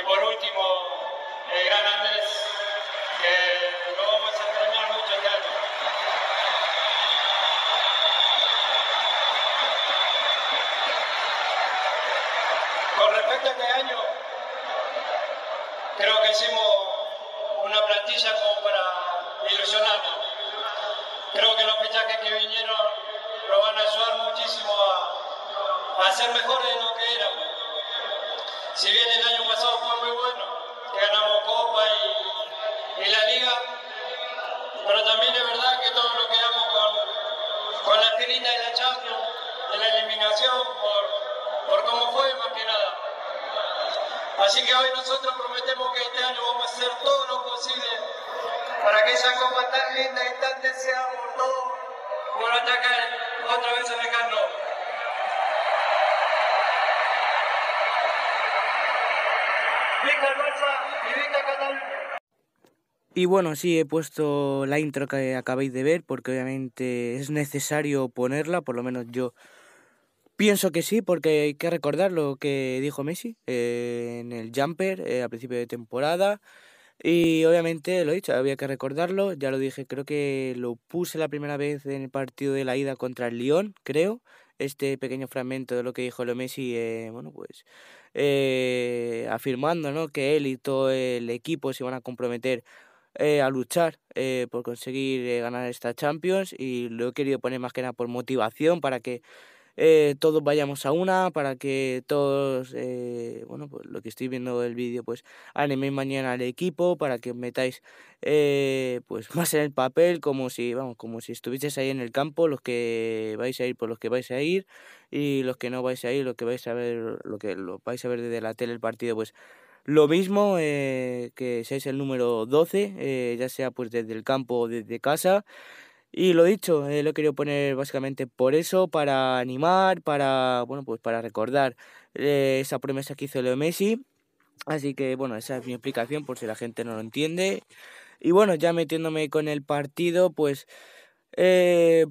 Y por último, el eh, gran Andrés, que lo vamos a extrañar mucho este año. Con respecto a este año, creo que hicimos una plantilla como para ilusionarnos. Creo que los fichajes que vinieron nos van a ayudar muchísimo a, a ser mejores de lo que éramos. Si bien el año pasado fue muy bueno, ganamos Copa y, la Liga, pero también es verdad que todos nos quedamos con, la espinita y la Champions, de la eliminación, por, cómo fue más que nada. Así que hoy nosotros prometemos que este año vamos a hacer todo lo posible para que esa copa tan linda y tan deseada por todos vuelva atacar otra vez a Mecano. Y bueno, sí, he puesto la intro que acabáis de ver porque obviamente es necesario ponerla, por lo menos yo pienso que sí, porque hay que recordar lo que dijo Messi eh, en el jumper eh, a principio de temporada. Y obviamente lo he dicho, había que recordarlo, ya lo dije, creo que lo puse la primera vez en el partido de la ida contra el Lyon, creo, este pequeño fragmento de lo que dijo lo Messi, eh, bueno, pues eh, afirmando ¿no? que él y todo el equipo se van a comprometer eh, a luchar eh, por conseguir eh, ganar esta Champions y lo he querido poner más que nada por motivación para que eh, todos vayamos a una para que todos, eh, bueno, pues lo que estoy viendo del vídeo, pues animéis mañana al equipo para que metáis eh, pues más en el papel, como si, vamos, como si estuvieseis ahí en el campo, los que vais a ir por pues los que vais a ir y los que no vais a ir, los que vais a ver, lo que lo vais a ver desde la tele el partido, pues lo mismo que seáis el número 12, ya sea pues desde el campo o desde casa. Y lo dicho, eh, lo he querido poner básicamente por eso, para animar, para, bueno, pues para recordar eh, esa promesa que hizo Leo Messi. Así que, bueno, esa es mi explicación por si la gente no lo entiende. Y bueno, ya metiéndome con el partido, pues... Eh,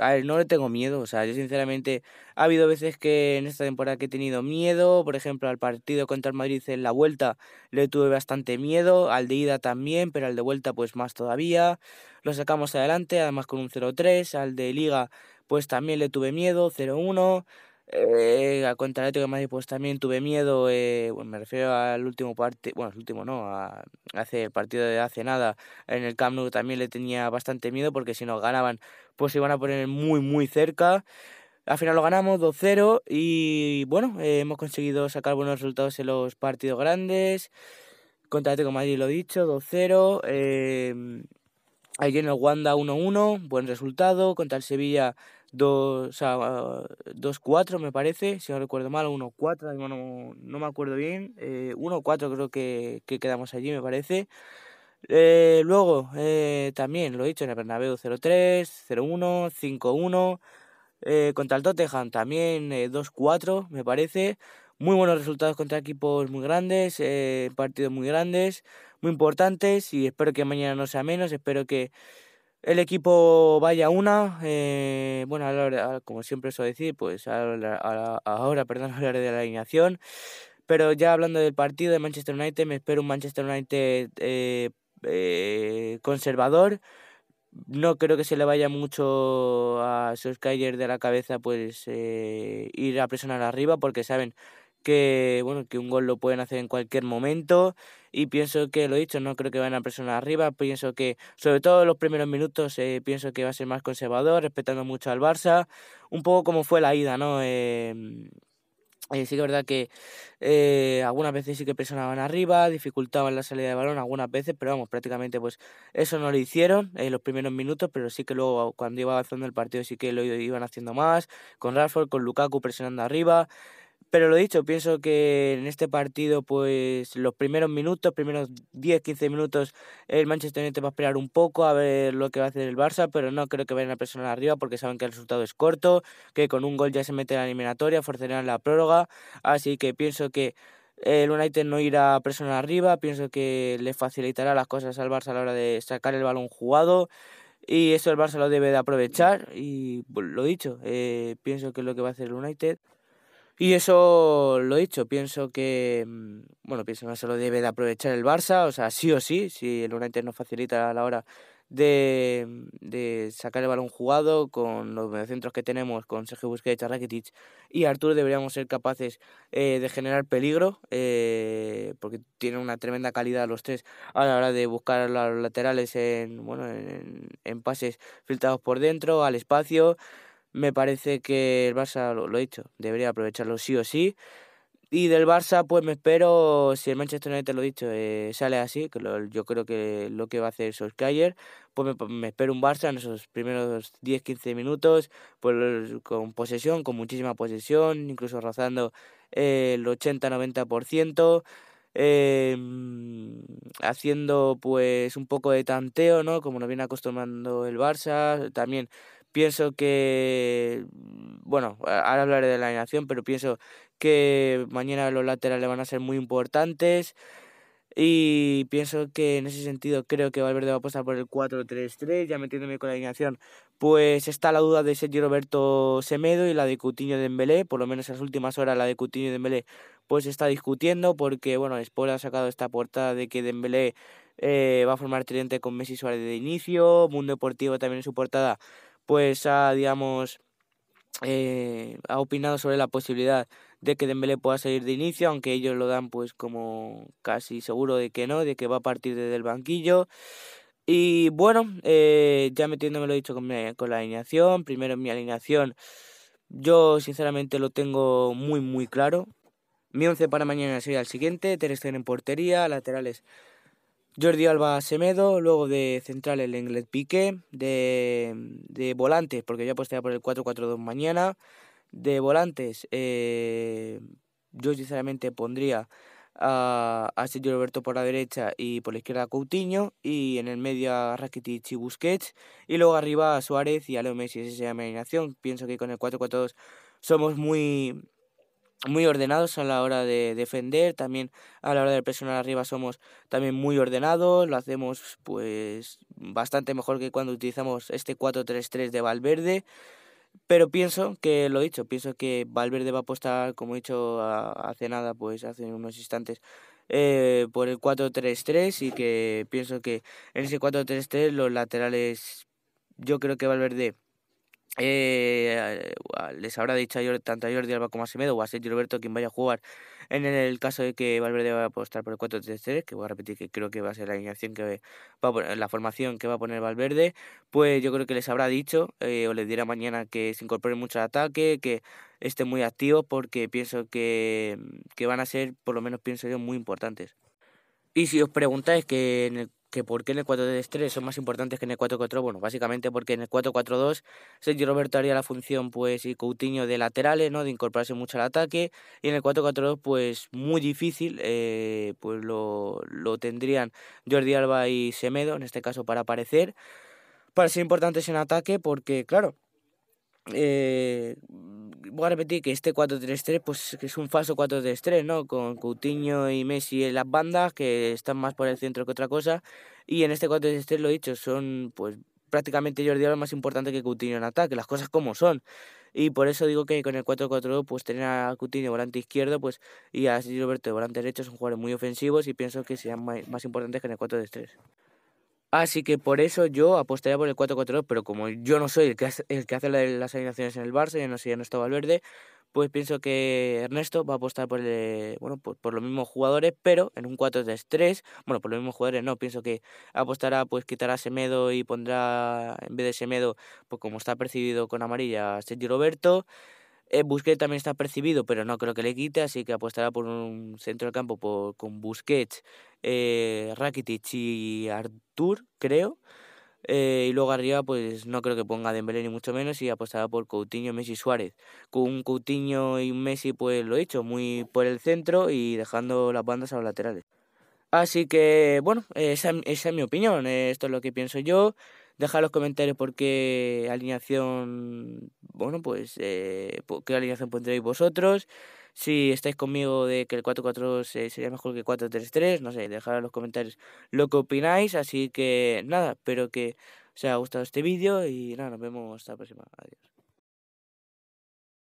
a no le tengo miedo. O sea, yo sinceramente ha habido veces que en esta temporada que he tenido miedo. Por ejemplo, al partido contra el Madrid en la vuelta le tuve bastante miedo. Al de ida también, pero al de vuelta pues más todavía. Lo sacamos adelante, además con un 0-3. Al de liga pues también le tuve miedo, 0-1. Eh, a contra el Atlético Madrid pues también tuve miedo, eh, bueno, me refiero al último partido, bueno, el último no, a hace el partido de hace nada, en el Camp Nou también le tenía bastante miedo porque si nos ganaban pues se iban a poner muy muy cerca. Al final lo ganamos 2-0 y bueno, eh, hemos conseguido sacar buenos resultados en los partidos grandes. Contra el Atlético Madrid lo dicho, 2-0. Eh, en el Wanda 1-1, buen resultado. Contra el Sevilla 2, 4 ah, me parece, si no recuerdo mal, 1-4, no, me acuerdo bien, 1-4 eh, creo que, quedamos allí me parece. Eh, luego, eh, también lo he dicho en el Bernabéu 0-3, 0-1, 5-1, contra el Tottenham también 2-4 me parece. Muy buenos resultados contra equipos muy grandes, partidos muy grandes, muy importantes y espero que mañana no sea menos, espero que el equipo vaya una, eh, bueno, como siempre suelo decir, pues ahora, perdón, hablaré de la alineación, pero ya hablando del partido de Manchester United, me espero un Manchester United eh, eh, conservador, no creo que se le vaya mucho a Solskjaer de la cabeza pues ir a presionar arriba porque saben que bueno que un gol lo pueden hacer en cualquier momento y pienso que lo dicho no creo que vayan a presionar arriba pienso que sobre todo en los primeros minutos eh, pienso que va a ser más conservador respetando mucho al Barça un poco como fue la ida no em, eh, sí que es verdad que eh, algunas veces sí que presionaban arriba, dificultaban la salida de balón algunas veces, pero vamos, prácticamente pues eso no lo hicieron en los primeros minutos, pero sí que luego cuando iba avanzando el partido sí que lo iban haciendo más, con Rashford, con Lukaku presionando arriba, pero lo dicho, pienso que en este partido, pues los primeros minutos, primeros 10-15 minutos, el Manchester United va a esperar un poco a ver lo que va a hacer el Barça, pero no creo que vayan a presionar arriba porque saben que el resultado es corto, que con un gol ya se mete en la eliminatoria, forzarán la prórroga. Así que pienso que el United no irá a presionar arriba, pienso que le facilitará las cosas al Barça a la hora de sacar el balón jugado. Y eso el Barça lo debe de aprovechar y pues, lo dicho, eh, pienso que es lo que va a hacer el United. Y eso lo he dicho, pienso que, mm, bueno, pienso que se lo debe de aprovechar el Barça, o sea, sí o sí, si el United nos facilita a la hora de, mm, de, sacar el balón jugado con los mediocentros que tenemos, con Sergio Busquets, Rakitic y Artur, deberíamos ser capaces eh, de generar peligro, eh, porque tienen una tremenda calidad los tres a la hora de buscar los laterales en, bueno, en, en pases filtrados por dentro, al espacio me parece que el Barça, lo, he dicho, debería aprovecharlo sí o sí. Y del Barça, pues me espero, si el Manchester United, lo he dicho, eh, sale así, que yo creo que lo que va a hacer Solskjaer, pues me, espero un Barça en esos primeros 10-15 minutos, pues con posesión, con muchísima posesión, incluso rozando eh, el 80-90%. Eh, mm, haciendo pues un poco de tanteo, ¿no? Como nos viene acostumbrando el Barça, también Pienso que, bueno, ahora hablaré de la alineación, pero pienso que mañana los laterales van a ser muy importantes. Y pienso que en ese sentido creo que Valverde va a apostar por el 4-3-3, ya metiéndome con la alineación. Pues está la duda de Sergio Roberto Semedo y la de Coutinho Dembélé, por lo menos en las últimas horas la de Coutinho Dembélé pues está discutiendo porque, bueno, después ha sacado esta portada de que Dembélé eh, va a formar tridente con Messi Suárez de inicio, Mundo Deportivo también en su portada pues ha, digamos, eh, ha opinado sobre la posibilidad de que Dembélé pueda salir de inicio, aunque ellos lo dan pues como casi seguro de que no, de que va a partir desde el banquillo. Y bueno, eh, ya metiéndome lo dicho con, mi, con la alineación, primero mi alineación, yo sinceramente lo tengo muy muy claro. Mi once para mañana sería el siguiente, Ter en portería, laterales Jordi Alba Semedo, luego de central el Englet Piqué, de, volantes, porque yo apostaría por el 4-4-2 mañana, de volantes eh, yo sinceramente pondría a, a Sergio Roberto por la derecha y por la izquierda a Coutinho, y en el medio a Rakitic y Busquets, y luego arriba a Suárez y a Leo Messi, esa es la alineación, pienso que con el 4-4-2 somos muy muy ordenados a la hora de defender, también a la hora de presionar arriba somos también muy ordenados, lo hacemos pues bastante mejor que cuando utilizamos este 4-3-3 de Valverde, pero pienso que lo he dicho, pienso que Valverde va a apostar, como he dicho hace nada, pues hace unos instantes, eh, por el 4-3-3 y que pienso que en ese 4-3-3 los laterales, yo creo que Valverde eh, les habrá dicho tanto a Jordi Alba como a Semedo o a Sergio Roberto quien vaya a jugar en el caso de que Valverde va a apostar por el 4-3-3, que voy a repetir que creo que va a ser la alineación que va a la formación que va a poner Valverde, pues yo creo que les habrá dicho eh, o les dirá mañana que se incorpore mucho al ataque, que esté muy activo porque pienso que, que van a ser, por lo menos pienso yo, muy importantes. Y si os preguntáis que en el que por qué en el 4-3-3 son más importantes que en el 4-4. Bueno, básicamente porque en el 4-4-2 Sergio Roberto haría la función pues y Coutinho de laterales, ¿no? De incorporarse mucho al ataque. Y en el 4-4-2, pues muy difícil, eh, pues lo, tendrían Jordi Alba y Semedo, en este caso para aparecer. Para ser importantes en ataque, porque claro, eh, voy a repetir que este 4-3-3 pues es un falso 4-3-3, ¿no? Con Coutinho y Messi en las bandas, que están más por el centro que otra cosa. Y en este 4-3-3, lo he dicho, son pues prácticamente Jordi Alba más importante que Coutinho en ataque, las cosas como son. Y por eso digo que con el 4-4-2, pues tener a Coutinho volante izquierdo pues y a Roberto volante derecho son jugadores muy ofensivos y pienso que sean más importantes que en el 4-3-3. Así que por eso yo apostaría por el 4-4-2, pero como yo no soy el que hace, las alineaciones en el Barça, y no soy Ernesto Valverde, pues pienso que Ernesto va a apostar por, bueno, por los mismos jugadores, pero en un 4-3-3, bueno, por los mismos jugadores no, pienso que apostará, pues quitará Semedo y pondrá, en vez de Semedo, pues como está percibido con amarilla, Sergio Roberto, eh, Busquets también está percibido, pero no creo que le quite, así que apostará por un centro del campo con Busquets, eh, Rakitic y Artur, creo. Eh, y luego arriba, pues no creo que ponga Dembélé ni mucho menos y apostará por Coutinho, Messi y Suárez. Con un Coutinho y Messi, pues lo he hecho, muy por el centro y dejando las bandas a los laterales. Así que, bueno, esa, es mi opinión, esto es lo que pienso yo. Deja los comentarios porque alineación bueno, pues eh, qué alineación pondréis vosotros. Si estáis conmigo de que el 4-4 sería mejor que el 4-3-3, no sé, dejad en los comentarios lo que opináis. Así que nada, espero que os haya gustado este vídeo y nada, nos vemos hasta la próxima. Adiós.